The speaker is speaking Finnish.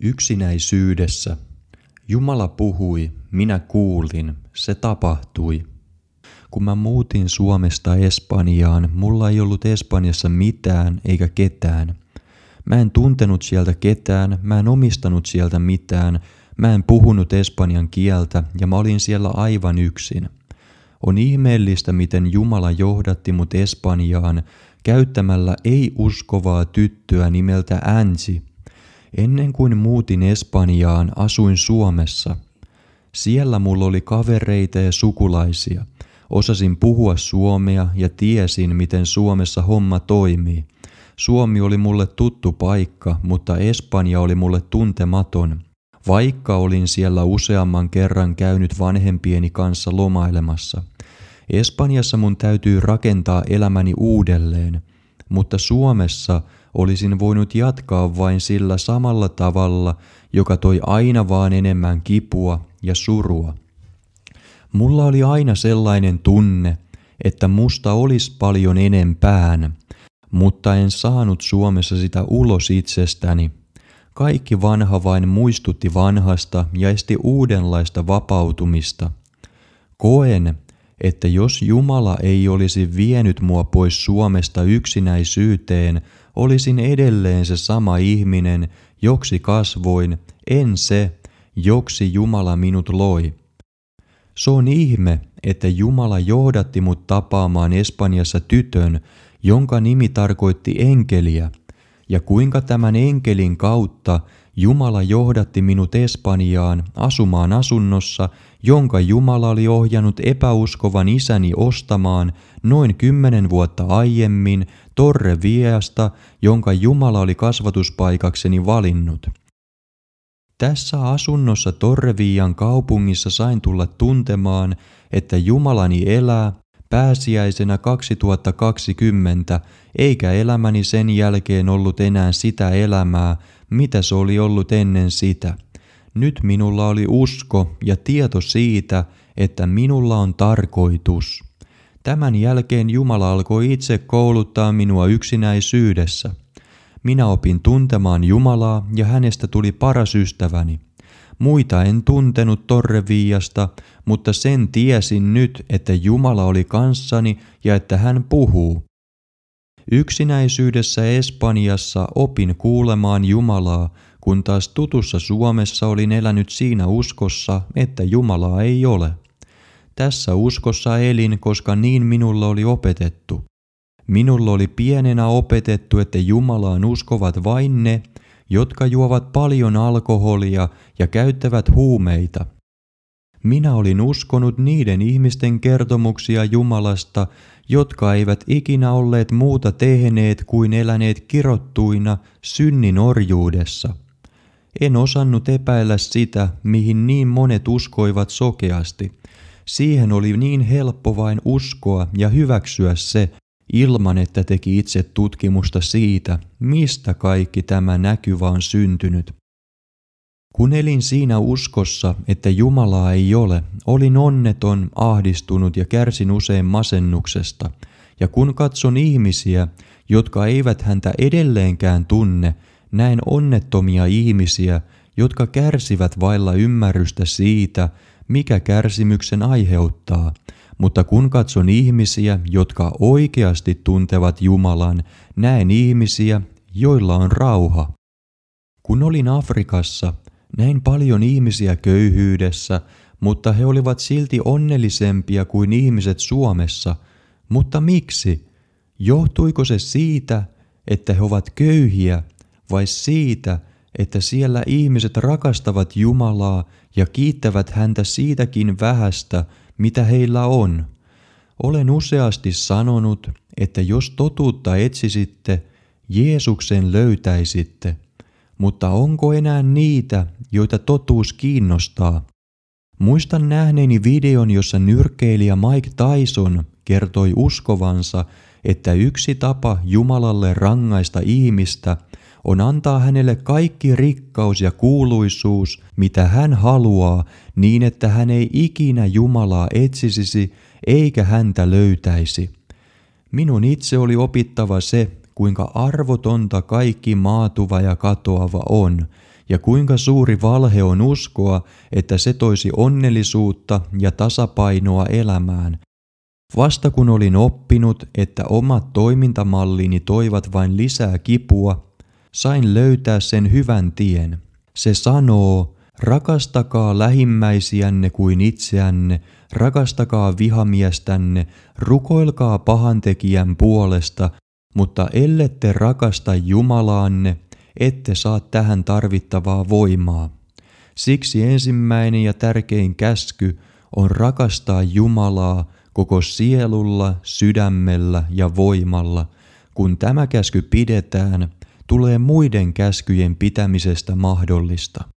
Yksinäisyydessä Jumala puhui, minä kuulin, se tapahtui. Kun mä muutin Suomesta Espanjaan, mulla ei ollut Espanjassa mitään eikä ketään. Mä en tuntenut sieltä ketään, mä en omistanut sieltä mitään, mä en puhunut espanjan kieltä ja mä olin siellä aivan yksin. On ihmeellistä, miten Jumala johdatti mut Espanjaan käyttämällä ei-uskovaa tyttöä nimeltä Ansi – Ennen kuin muutin Espanjaan, asuin Suomessa. Siellä mulla oli kavereita ja sukulaisia. Osasin puhua suomea ja tiesin, miten Suomessa homma toimii. Suomi oli mulle tuttu paikka, mutta Espanja oli mulle tuntematon. Vaikka olin siellä useamman kerran käynyt vanhempieni kanssa lomailemassa. Espanjassa mun täytyy rakentaa elämäni uudelleen, mutta Suomessa – olisin voinut jatkaa vain sillä samalla tavalla, joka toi aina vaan enemmän kipua ja surua. Mulla oli aina sellainen tunne, että musta olisi paljon enempään, mutta en saanut Suomessa sitä ulos itsestäni. Kaikki vanha vain muistutti vanhasta ja esti uudenlaista vapautumista. Koen, että jos Jumala ei olisi vienyt mua pois Suomesta yksinäisyyteen, olisin edelleen se sama ihminen, joksi kasvoin, en se, joksi Jumala minut loi. Se on ihme, että Jumala johdatti mut tapaamaan Espanjassa tytön, jonka nimi tarkoitti enkeliä, ja kuinka tämän enkelin kautta Jumala johdatti minut Espanjaan asumaan asunnossa, jonka Jumala oli ohjannut epäuskovan isäni ostamaan noin kymmenen vuotta aiemmin Torre Vieasta, jonka Jumala oli kasvatuspaikakseni valinnut. Tässä asunnossa Torreviian kaupungissa sain tulla tuntemaan, että Jumalani elää pääsiäisenä 2020, eikä elämäni sen jälkeen ollut enää sitä elämää, mitä se oli ollut ennen sitä. Nyt minulla oli usko ja tieto siitä, että minulla on tarkoitus. Tämän jälkeen Jumala alkoi itse kouluttaa minua yksinäisyydessä. Minä opin tuntemaan Jumalaa ja hänestä tuli paras ystäväni. Muita en tuntenut torreviijasta, mutta sen tiesin nyt, että Jumala oli kanssani ja että hän puhuu. Yksinäisyydessä Espanjassa opin kuulemaan Jumalaa, kun taas tutussa Suomessa olin elänyt siinä uskossa, että Jumalaa ei ole. Tässä uskossa elin, koska niin minulle oli opetettu. Minulle oli pienenä opetettu, että Jumalaan uskovat vain ne, jotka juovat paljon alkoholia ja käyttävät huumeita – minä olin uskonut niiden ihmisten kertomuksia Jumalasta, jotka eivät ikinä olleet muuta tehneet kuin eläneet kirottuina synnin orjuudessa. En osannut epäillä sitä, mihin niin monet uskoivat sokeasti. Siihen oli niin helppo vain uskoa ja hyväksyä se, ilman että teki itse tutkimusta siitä, mistä kaikki tämä näkyvä on syntynyt. Kun elin siinä uskossa, että Jumalaa ei ole, olin onneton, ahdistunut ja kärsin usein masennuksesta. Ja kun katson ihmisiä, jotka eivät häntä edelleenkään tunne, näen onnettomia ihmisiä, jotka kärsivät vailla ymmärrystä siitä, mikä kärsimyksen aiheuttaa. Mutta kun katson ihmisiä, jotka oikeasti tuntevat Jumalan, näen ihmisiä, joilla on rauha. Kun olin Afrikassa, näin paljon ihmisiä köyhyydessä, mutta he olivat silti onnellisempia kuin ihmiset Suomessa. Mutta miksi? Johtuiko se siitä, että he ovat köyhiä, vai siitä, että siellä ihmiset rakastavat Jumalaa ja kiittävät häntä siitäkin vähästä, mitä heillä on? Olen useasti sanonut, että jos totuutta etsisitte, Jeesuksen löytäisitte mutta onko enää niitä, joita totuus kiinnostaa? Muistan nähneeni videon, jossa nyrkkeilijä Mike Tyson kertoi uskovansa, että yksi tapa Jumalalle rangaista ihmistä on antaa hänelle kaikki rikkaus ja kuuluisuus, mitä hän haluaa, niin että hän ei ikinä Jumalaa etsisisi eikä häntä löytäisi. Minun itse oli opittava se, kuinka arvotonta kaikki maatuva ja katoava on, ja kuinka suuri valhe on uskoa, että se toisi onnellisuutta ja tasapainoa elämään. Vasta kun olin oppinut, että omat toimintamallini toivat vain lisää kipua, sain löytää sen hyvän tien. Se sanoo, rakastakaa lähimmäisiänne kuin itseänne, rakastakaa vihamiestänne, rukoilkaa pahantekijän puolesta – mutta ellette rakasta Jumalaanne, ette saa tähän tarvittavaa voimaa. Siksi ensimmäinen ja tärkein käsky on rakastaa Jumalaa koko sielulla, sydämellä ja voimalla. Kun tämä käsky pidetään, tulee muiden käskyjen pitämisestä mahdollista.